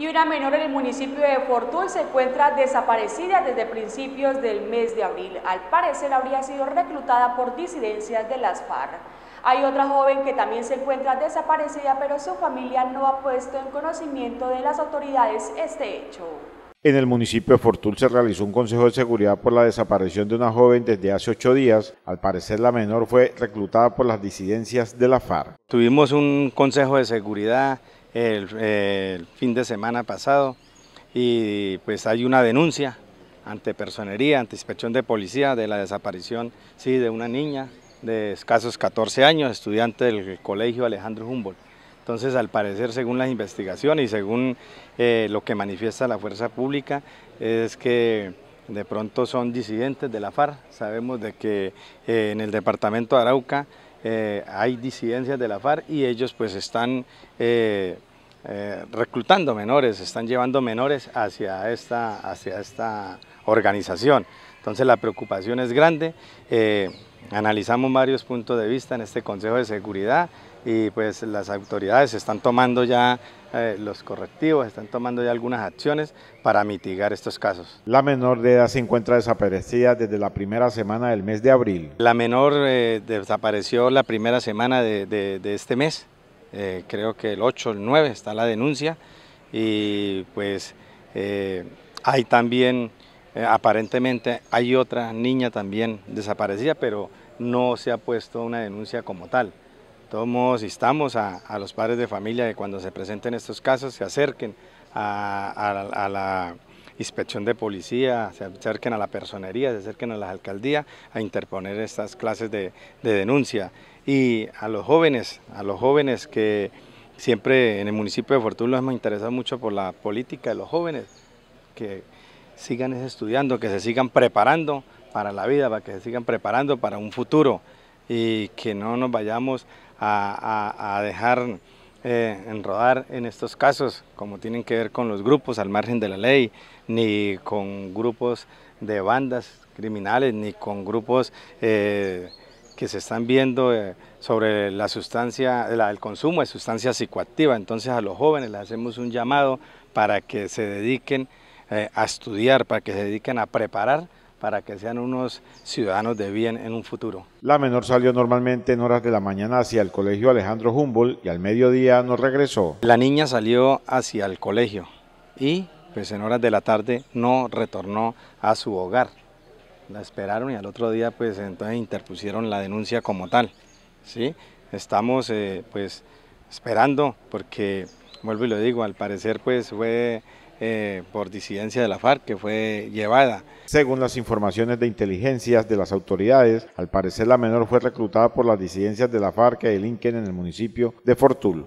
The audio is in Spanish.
y una menor en el municipio de Fortul se encuentra desaparecida desde principios del mes de abril. Al parecer habría sido reclutada por disidencias de las FARC. Hay otra joven que también se encuentra desaparecida, pero su familia no ha puesto en conocimiento de las autoridades este hecho. En el municipio de Fortul se realizó un consejo de seguridad por la desaparición de una joven desde hace ocho días. Al parecer la menor fue reclutada por las disidencias de la FARC. Tuvimos un consejo de seguridad el, fin de semana pasado y pues hay una denuncia ante personería, ante inspección de policía de la desaparición sí, de una niña de escasos 14 años, estudiante del colegio Alejandro Humboldt. Entonces, al parecer, según las investigaciones y según eh, lo que manifiesta la fuerza pública, es que de pronto son disidentes de la FARC. Sabemos de que eh, en el departamento de Arauca eh, hay disidencias de la FARC y ellos pues están eh, reclutando menores, están llevando menores hacia esta, hacia esta organización. Entonces la preocupación es grande, eh, analizamos varios puntos de vista en este Consejo de Seguridad y pues las autoridades están tomando ya eh, los correctivos, están tomando ya algunas acciones para mitigar estos casos. La menor de edad se encuentra desaparecida desde la primera semana del mes de abril. La menor desapareció la primera semana de este mes. Eh, creo que el 8, el 9 está la denuncia y pues eh, hay también, eh, aparentemente hay otra niña también desaparecida, pero no se ha puesto una denuncia como tal. Todos instamos a, a los padres de familia que cuando se presenten estos casos se acerquen a la inspección de policía, se acerquen a la personería, se acerquen a las alcaldías a interponer estas clases de, denuncia. Y a los jóvenes, a los jóvenes que siempre en el municipio de Fortuna hemos interesado mucho por la política de los jóvenes, que sigan estudiando, que se sigan preparando para la vida, para que se sigan preparando para un futuro y que no nos vayamos a dejar eh, en rodar en estos casos, como tienen que ver con los grupos al margen de la ley, ni con grupos de bandas criminales, ni con grupos eh, que se están viendo eh, sobre la sustancia, el consumo de sustancias psicoactiva, Entonces a los jóvenes les hacemos un llamado para que se dediquen a estudiar, para que se dediquen a preparar para que sean unos ciudadanos de bien en un futuro. La menor salió normalmente en horas de la mañana hacia el colegio Alejandro Humboldt y al mediodía no regresó. La niña salió hacia el colegio y pues en horas de la tarde no retornó a su hogar. La esperaron y al otro día pues entonces interpusieron la denuncia como tal. ¿sí? Estamos eh, pues esperando porque, vuelvo y lo digo, al parecer pues fue eh, por disidencia de la FARC que fue llevada. Según las informaciones de inteligencias de las autoridades, al parecer la menor fue reclutada por las disidencias de la FARC el Lincoln en el municipio de Fortul.